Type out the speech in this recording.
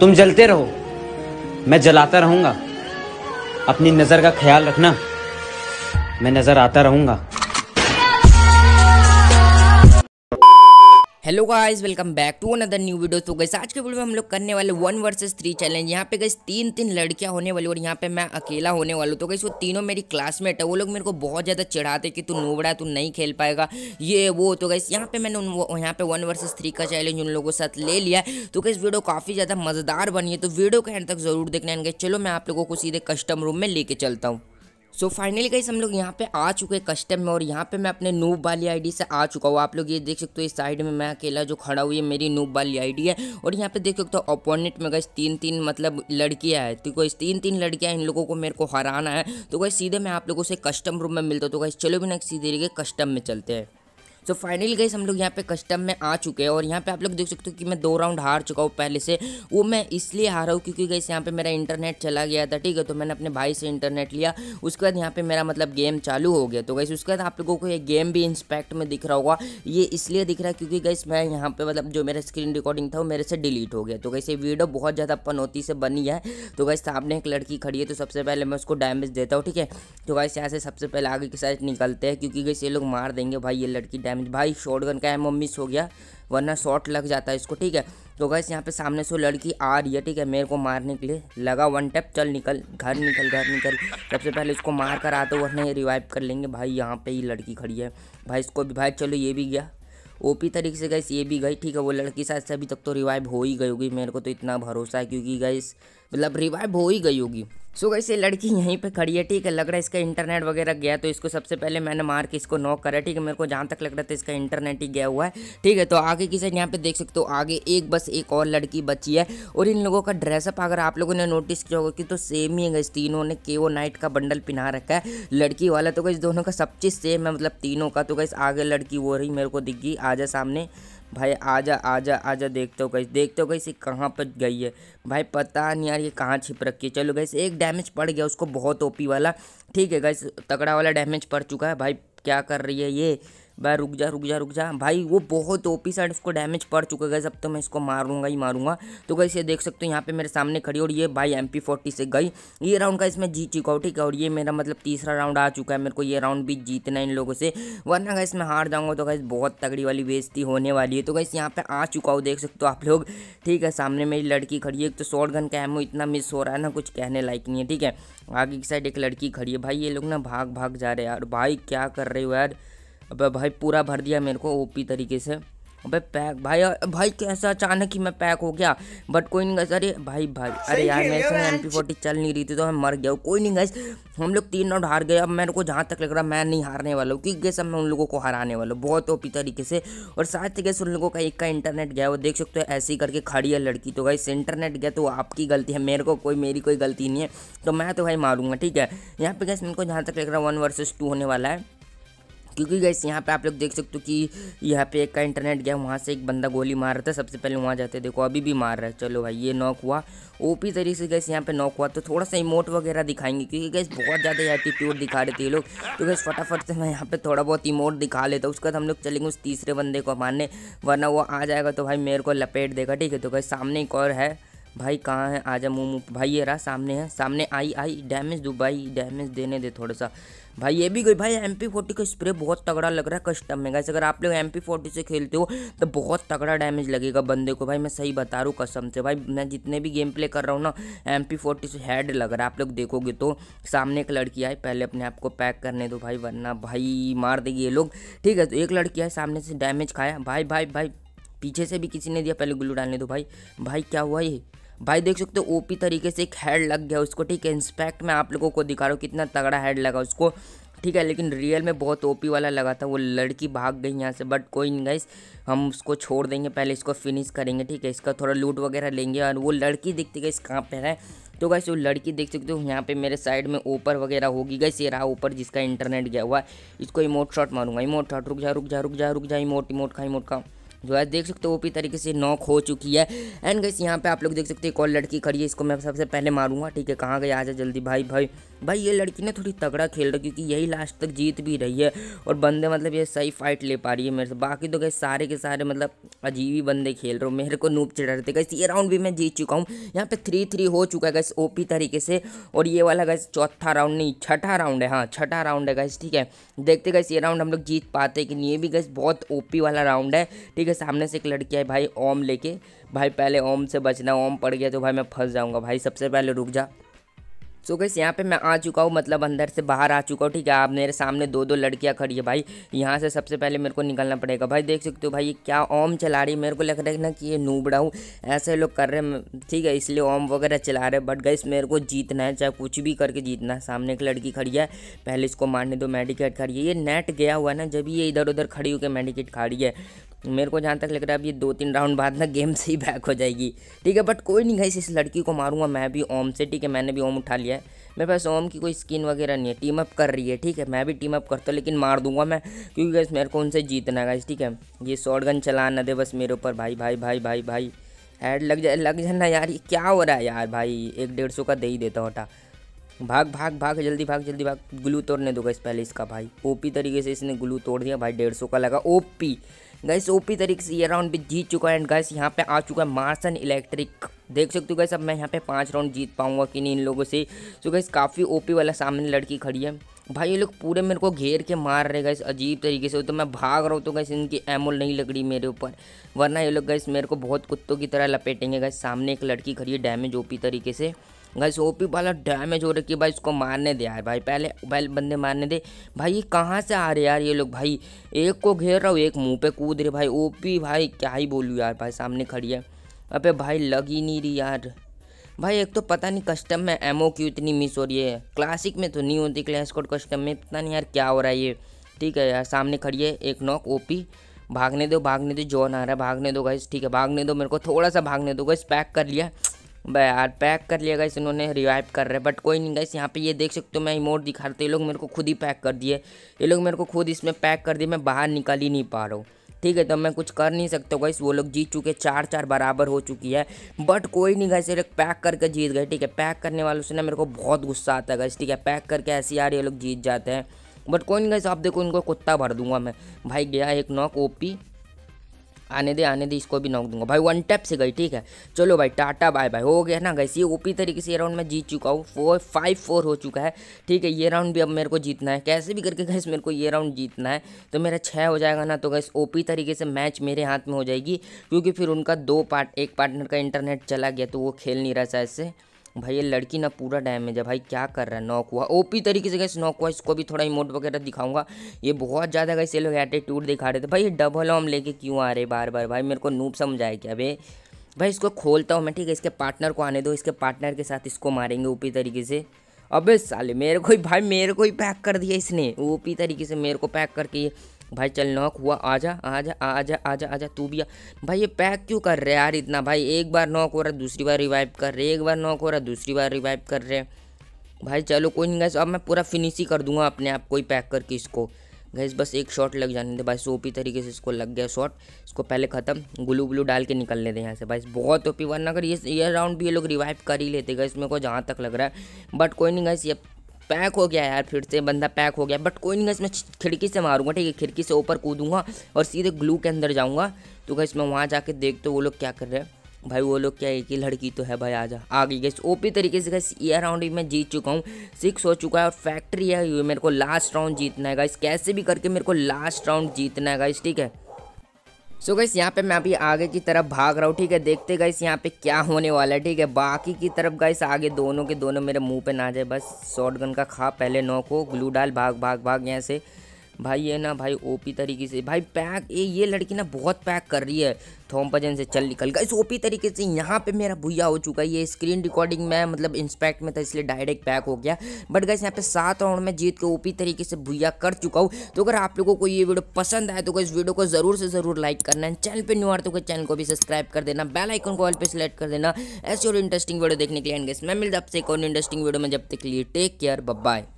तुम जलते रहो मैं जलाता रहूंगा अपनी नज़र का ख्याल रखना मैं नज़र आता रहूंगा hello guys welcome back to another new video तो गैस आज के वीडियो में हम लोग करने वाले वन वर्सेस थ्री चैलेंज यहाँ पे गई तीन तीन लड़कियाँ होने वाली और यहाँ पे मैं अकेला होने वाला हूँ तो गई वो तीनों मेरी क्लासमेट है वो लोग मेरे को बहुत ज़्यादा चढ़ाते कि तू नोबड़ा तू नहीं खेल पाएगा ये वो तो गई यहाँ पे मैंने उन यहाँ पे वन वर्सेज़ थ्री का चैलेंज उन लोगों के साथ ले लिया तो गई वीडियो काफ़ी ज़्यादा मज़ेदार बनी है तो वीडियो के एंड तक जरूर देखने है चलो मैं आप लोगों को सीधे कस्टम रूम में लेके चलता हूँ सो फाइनली गाइस हम लोग यहाँ पे आ चुके हैं कस्टम में और यहाँ पे मैं अपने नूब वाली आईडी से आ चुका हूँ आप लोग ये देख सकते हो इस साइड में मैं अकेला जो खड़ा हुई है मेरी नूब वाली आईडी है और यहाँ पे देख सकते हो अपोनेंट में गाइस तीन तीन मतलब लड़कियाँ है तो गाइस तीन तीन लड़कियाँ इन लोगों को मेरे को हराना है तो कहीं सीधे मैं आप लोगों से कस्टम रूम में मिलता हूँ तो कहीं चलो भी ना सीधे कस्टम में चलते हैं सो फाइनली गई हम लोग यहाँ पे कस्टम में आ चुके हैं और यहाँ पे आप लोग देख सकते हो कि मैं दो राउंड हार चुका हूँ पहले से वो मैं इसलिए हारा हूँ क्योंकि गई यहाँ पे मेरा इंटरनेट चला गया था ठीक है तो मैंने अपने भाई से इंटरनेट लिया उसके बाद यहाँ पे मेरा मतलब गेम चालू हो गया तो गई उसके बाद आप लोगों को ये गेम भी इंस्पेक्ट में दिख रहा होगा ये इसलिए दिख रहा है क्योंकि गैस मैं यहाँ पे मतलब जो मेरा स्क्रीन रिकॉर्डिंग था वो मेरे से डिलीट हो गया तो गई वीडियो बहुत ज़्यादा पनौती से बनी है तो गई सामने एक लड़की खड़ी है तो सबसे पहले मैं उसको डैमेज देता हूँ ठीक है तो गई यहाँ से सबसे पहले आगे के साइड निकलते हैं क्योंकि गई ये लोग मार देंगे भाई ये लड़की डैमेज डैमेज भाई गन का एमओ मिस हो गया वरना शॉट लग जाता है इसको ठीक है तो गैस यहाँ पे सामने से लड़की आ रही है ठीक है मेरे को मारने के लिए लगा वन टैप चल निकल घर निकल घर निकल सबसे पहले इसको मार कर आते वरना ये रिवाइव कर लेंगे भाई यहाँ पे ही लड़की खड़ी है भाई इसको भी भाई चलो ये भी गया ओपी तरीके से गैस ये भी गई ठीक है वो लड़की शायद से अभी तक तो रिवाइव हो ही गई होगी मेरे को तो इतना भरोसा है क्योंकि गैस मतलब रिवाइव हो ही गई होगी सो गई ये लड़की यहीं पे खड़ी है ठीक है लग रहा है इसका इंटरनेट वगैरह गया तो इसको सबसे पहले मैंने मार के इसको नॉक करा ठीक है मेरे को जहाँ तक लग रहा था इसका इंटरनेट ही गया हुआ है ठीक है तो आगे की साइड यहाँ पे देख सकते हो आगे एक बस एक और लड़की बची है और इन लोगों का ड्रेसअप अगर आप लोगों ने नोटिस किया होगा कि तो सेम ही है इस तीनों ने के नाइट का बंडल पहना रखा है लड़की वाला तो गई दोनों का सब चीज़ सेम है मतलब तीनों का तो गई आगे लड़की वो रही मेरे को दिख गई आ सामने भाई आजा आजा आजा देखते हो कैसे देखते हो कैसे कहाँ पर गई है भाई पता नहीं यार ये कहाँ छिप रखी है चलो गैस एक डैमेज पड़ गया उसको बहुत ओपी वाला ठीक है गैस तगड़ा वाला डैमेज पड़ चुका है भाई क्या कर रही है ये भाई रुक जा रुक जा रुक जा भाई वो बहुत ओपी साइड उसको डैमेज पड़ चुका है अब तो मैं इसको मारूंगा ही मारूंगा तो गई ये देख सकते हो यहाँ पे मेरे सामने खड़ी और ये भाई एम पी से गई ये राउंड का इसमें जीत चुका हूँ ठीक है और ये मेरा मतलब तीसरा राउंड आ चुका है मेरे को ये राउंड भी जीतना है इन लोगों से वरना गई इसमें हार जाऊँगा तो गई बहुत तगड़ी वाली बेजती होने वाली है तो गई यहाँ पर आ चुका हूँ देख सकते हो आप लोग ठीक है सामने मेरी लड़की खड़ी है एक तो शॉर्ट गन का एमओ इतना मिस हो रहा है ना कुछ कहने लायक नहीं है ठीक है आगे की साइड एक लड़की खड़ी है भाई ये लोग ना भाग भाग जा रहे हैं यार भाई क्या कर रहे हो यार अबे भाई पूरा भर दिया मेरे को ओपी तरीके से अबे पैक भाई भाई कैसा अचानक ही मैं पैक हो गया बट कोई नहीं गैस अरे भाई भाई अरे यार मेरे से एम पी फोर्टी चल नहीं रही थी तो मैं मर गया कोई नहीं गैस हम लोग तीन राउंड हार गए अब मेरे को जहाँ तक लग रहा मैं नहीं हारने वाला हूँ क्योंकि गैस अब मैं उन लोगों को हराने वाला हूँ बहुत ओपी तरीके से और साथ ही गैस उन लोगों का एक का इंटरनेट गया वो देख सकते हो ऐसे ही करके खड़ी है लड़की तो गैस इंटरनेट गया तो आपकी गलती है मेरे को कोई मेरी कोई गलती नहीं है तो मैं तो भाई मारूंगा ठीक है यहाँ पे गैस मेरे को जहाँ तक लग रहा है वन वर्सेस टू होने वाला है क्योंकि गैस यहाँ पे आप लोग देख सकते हो कि यहाँ पे एक का इंटरनेट गया वहाँ से एक बंदा गोली मार रहा था सबसे पहले वहाँ जाते देखो अभी भी मार रहा है चलो भाई ये नॉक हुआ ओपी तरीके से गैस यहाँ पे नॉक हुआ तो थोड़ा सा इमोट वगैरह दिखाएंगे क्योंकि गैस बहुत ज़्यादा एटीट्यूड दिखा रहे थे ये लोग तो गैस फटाफट से मैं यहाँ पर थोड़ा बहुत इमोट दिखा लेता उसके बाद हम लोग चलेंगे उस तीसरे बंदे को मारने वरना वो आ जाएगा तो भाई मेरे को लपेट देगा ठीक है तो गैस सामने एक और है भाई कहाँ है आजा मुँह मुँह भाई ये रहा सामने है सामने आई आई डैमेज दो भाई डैमेज देने दे थोड़ा सा भाई ये भी गई भाई एम पी फोर्टी का स्प्रे बहुत तगड़ा लग रहा है कस्टम में गाइस अगर आप लोग एम पी फोर्टी से खेलते हो तो बहुत तगड़ा डैमेज लगेगा बंदे को भाई मैं सही बता रहा हूँ कसम से भाई मैं जितने भी गेम प्ले कर रहा हूँ ना एम पी फोर्टी से हेड लग रहा है आप लोग देखोगे तो सामने एक लड़की आई पहले अपने आप को पैक करने दो भाई वरना भाई मार देगी ये लोग ठीक है तो एक लड़की आई सामने से डैमेज खाया भाई भाई भाई पीछे से भी किसी ने दिया पहले गुल्लू डालने दो भाई भाई क्या हुआ ये भाई देख सकते हो ओपी तरीके से एक हेड लग गया उसको ठीक है इंस्पेक्ट में आप लोगों को दिखा रहा हूँ कितना तगड़ा हेड लगा उसको ठीक है लेकिन रियल में बहुत ओपी वाला लगा था वो लड़की भाग गई यहाँ से बट कोई नहीं गाइस हम उसको छोड़ देंगे पहले इसको फिनिश करेंगे ठीक है इसका थोड़ा लूट वगैरह लेंगे और वो लड़की दिखती गई कहाँ पर है तो गैस वो लड़की देख सकते हो यहाँ पे मेरे साइड में ऊपर वगैरह होगी गैस ये रहा ऊपर जिसका इंटरनेट गया हुआ इसको इमोट शॉट मारूंगा इमोट शॉट रुक जा रुक जा रुक जा रुक जा इमोट इमोट खा इमोट खा जो है देख सकते हो ओपी तरीके से नॉक हो चुकी है एंड गैस यहाँ पे आप लोग देख सकते हैं एक और लड़की खड़ी है इसको मैं सबसे पहले मारूंगा ठीक है कहाँ गया आ जल्दी भाई भाई भाई ये लड़की ना थोड़ी तगड़ा खेल रही है क्योंकि यही लास्ट तक जीत भी रही है और बंदे मतलब ये सही फाइट ले पा रही है मेरे से बाकी तो गए सारे के सारे मतलब अजीब ही बंदे खेल रहे हो मेरे को नूप चढ़ा रहे थे ये राउंड भी मैं जीत चुका हूँ यहाँ पे थ्री थ्री हो चुका है गैस ओ तरीके से और ये वाला गैस चौथा राउंड नहीं छठा राउंड है हाँ छठा राउंड है गैस ठीक है देखते गैस ये राउंड हम लोग जीत पाते कि नहीं ये भी गैस बहुत ओ वाला राउंड है ठीक है सामने से एक लड़की आई भाई ओम लेके भाई पहले ओम से बचना ओम पड़ गया तो भाई मैं फंस जाऊँगा भाई सबसे पहले रुक जा सो गैस यहाँ पे मैं आ चुका हूँ मतलब अंदर से बाहर आ चुका हूँ ठीक है आप मेरे सामने दो दो लड़कियाँ खड़ी है भाई यहाँ से सबसे पहले मेरे को निकलना पड़ेगा भाई देख सकते हो भाई क्या ओम चला रही मेरे को लग रहा है ना कि ये नूबड़ा हूँ ऐसे लोग कर रहे हैं ठीक है इसलिए ओम वगैरह चला रहे बट गैस मेरे को जीतना है चाहे कुछ भी करके जीतना है सामने एक लड़की खड़ी है पहले इसको मारने दो मेडिकेट खड़ी है ये नेट गया हुआ ना जब ये इधर उधर खड़ी होकर मेडिकेट खा रही है मेरे को जहाँ तक लग रहा है अब ये दो तीन राउंड बाद ना गेम से ही बैक हो जाएगी ठीक है बट कोई नहीं गई इस लड़की को मारूंगा मैं भी ओम से ठीक है मैंने भी ओम उठा लिया है मेरे पास ओम की कोई स्किन वगैरह नहीं है टीम अप कर रही है ठीक है मैं भी टीम अप करता हूँ लेकिन मार दूंगा मैं क्योंकि बस मेरे को उनसे जीतना गाइस ठीक है ये शॉर्ट गन चला ना दे बस मेरे ऊपर भाई भाई भाई भाई भाई हेड लग जाए लग ना यार ये क्या हो रहा है यार भाई एक डेढ़ सौ का दे ही देता होटा भाग भाग भाग जल्दी भाग जल्दी भाग ग्लू तोड़ने दो गैस पहले इसका भाई ओपी तरीके से इसने ग्लू तोड़ दिया भाई डेढ़ सौ का लगा ओपी गैस ओपी तरीके से ये राउंड भी जीत चुका है एंड गैस यहाँ पे आ चुका है मार्सन इलेक्ट्रिक देख सकते हो गैस अब मैं यहाँ पे पाँच राउंड जीत पाऊंगा कि नहीं इन लोगों से तो गैस काफ़ी ओपी वाला सामने लड़की खड़ी है भाई ये लोग पूरे मेरे को घेर के मार रहे गए अजीब तरीके से तो मैं भाग रहा हूँ तो गैस इनकी एमोल नहीं लग रही मेरे ऊपर वरना ये लोग गैस मेरे को बहुत कुत्तों की तरह लपेटेंगे गैस सामने एक लड़की खड़ी है डैमेज ओपी तरीके से गाइस ओपी वाला डैमेज हो रहा है कि भाई इसको मारने दे यार भाई पहले पहले बंदे मारने दे भाई ये कहाँ से आ रहे यार ये लोग भाई एक को घेर रहा हूँ एक मुंह पे कूद रहे भाई ओपी भाई क्या ही बोलूँ यार भाई सामने खड़ी है अबे भाई लग ही नहीं रही यार भाई एक तो पता नहीं कस्टम में एमओ क्यों इतनी मिस हो रही है क्लासिक में तो नहीं होती क्लास कोड कस्टम में पता नहीं यार क्या हो रहा है ये ठीक है यार सामने खड़ी है एक नॉक पी भागने दो भागने दो जॉन आ रहा है भागने दो गाइस ठीक है भागने दो मेरे को थोड़ा सा भागने दो गाइस पैक कर लिया यार पैक कर लिया गाइस इन्होंने रिवाइव कर रहे बट कोई नहीं गाइस यहाँ पे ये देख सकते हो मैं इमोट दिखा रहा था तो ये लोग मेरे को खुद ही पैक कर दिए ये लोग मेरे को खुद इसमें पैक कर दिए मैं बाहर निकल ही नहीं पा रहा हूँ ठीक है तो मैं कुछ कर नहीं सकता गाइस वो लोग जीत चुके चार चार बराबर हो चुकी है बट कोई नहीं गाइस ये लोग पैक करके जीत गए ठीक है पैक करने वालों से ना मेरे को बहुत गुस्सा आता है गाइस ठीक है पैक करके ऐसे यार ये लोग जीत जाते हैं बट कोई नहीं गाइस आप देखो इनको कुत्ता भर दूंगा मैं भाई गया एक नॉक ओपी आने दे आने दे इसको भी नॉक दूंगा भाई वन टैप से गई ठीक है चलो भाई टाटा बाय बाय हो गया ना गई ये ओपी तरीके से ये राउंड मैं जीत चुका हूँ फोर फाइव फोर हो चुका है ठीक है ये राउंड भी अब मेरे को जीतना है कैसे भी करके गैस मेरे को ये राउंड जीतना है तो मेरा छः हो जाएगा ना तो गैस ओपी तरीके से मैच मेरे हाथ में हो जाएगी क्योंकि फिर उनका दो पार्ट एक पार्टनर का इंटरनेट चला गया तो वो खेल नहीं रहा शायद से भाई ये लड़की ना पूरा डैमेज है भाई क्या कर रहा है नॉक हुआ ओपी तरीके से गए नॉक हुआ इसको भी थोड़ा इमोट वगैरह दिखाऊंगा ये बहुत ज़्यादा गए से लोग एटीट्यूड दिखा रहे थे भाई ये डबल ऑम लेके क्यों आ रहे बार बार भाई मेरे को नूप समझाए क्या भाई भाई इसको खोलता हूँ मैं ठीक है इसके पार्टनर को आने दो इसके पार्टनर के साथ इसको मारेंगे ओपी तरीके से अबे साले मेरे को ही भाई मेरे को ही पैक कर दिया इसने ओपी तरीके से मेरे को पैक करके भाई चल नॉक हुआ आजा आजा आजा आजा आजा तू भी आ भाई ये पैक क्यों कर रहे यार इतना भाई एक बार नॉक हो रहा दूसरी बार रिवाइव कर रहे एक बार नॉक हो रहा दूसरी बार रिवाइव कर रहे भाई चलो कोई नहीं गैस अब मैं पूरा फिनिश ही कर दूंगा अपने आप को ही पैक करके इसको गैस बस एक शॉट लग जाने दे भाई सोपी तरीके से इसको लग गया शॉट इसको पहले ख़त्म ग्लू ग्लू डाल के निकलने दें यहाँ से भाई बहुत ओपी वरना अगर ये ये राउंड भी ये लोग रिवाइव कर ही लेते गए इसमें को जहाँ तक लग रहा है बट कोई नहीं गैस ये पैक हो गया यार फिर से बंदा पैक हो गया बट कोई नहीं गैस मैं खिड़की से मारूंगा ठीक है खिड़की से ऊपर कूदूंगा और सीधे ग्लू के अंदर जाऊंगा तो गैस मैं वहाँ जाके देख तो वो लोग क्या कर रहे हैं भाई वो लोग क्या एक ही लड़की तो है भाई आजा आ गई गैस ओपी तरीके से गैस ये राउंड भी मैं जीत चुका हूँ सिक्स हो चुका है और फैक्ट्री है मेरे को लास्ट राउंड जीतना है गाइस कैसे भी करके मेरे को लास्ट राउंड जीतना है गाइस ठीक है सो गई यहाँ पे मैं अभी आगे की तरफ भाग रहा हूँ ठीक है देखते गई यहाँ पे क्या होने वाला है ठीक है बाकी की तरफ गाइस आगे दोनों के दोनों मेरे मुंह पे ना जाए बस शॉर्ट गन का खा पहले नौ को ग्लू डाल भाग भाग भाग यहाँ से भाई ये ना भाई ओपी तरीके से भाई पैक ये ये लड़की ना बहुत पैक कर रही है थोम्पजन से चल निकल गई इस ओपी तरीके से यहाँ पे मेरा भूया हो चुका है ये स्क्रीन रिकॉर्डिंग में मतलब इंस्पेक्ट में था इसलिए डायरेक्ट पैक हो गया बट गैस यहाँ पे सात राउंड में जीत के ओपी तरीके से भूया कर चुका हूँ तो अगर आप लोगों को ये वीडियो पसंद आए तो इस वीडियो को जरूर से जरूर लाइक करना है चैनल पर न्यू आर तो चैनल को भी सब्सक्राइब कर देना बेल आइकन को ऑल पे सिलेक्ट कर देना ऐसे और इंटरेस्टिंग वीडियो देखने के लिए एंड गैस मैं मिलता आपसे एक और इंटरेस्टिंग वीडियो में जब तक लिए टेक केयर बाय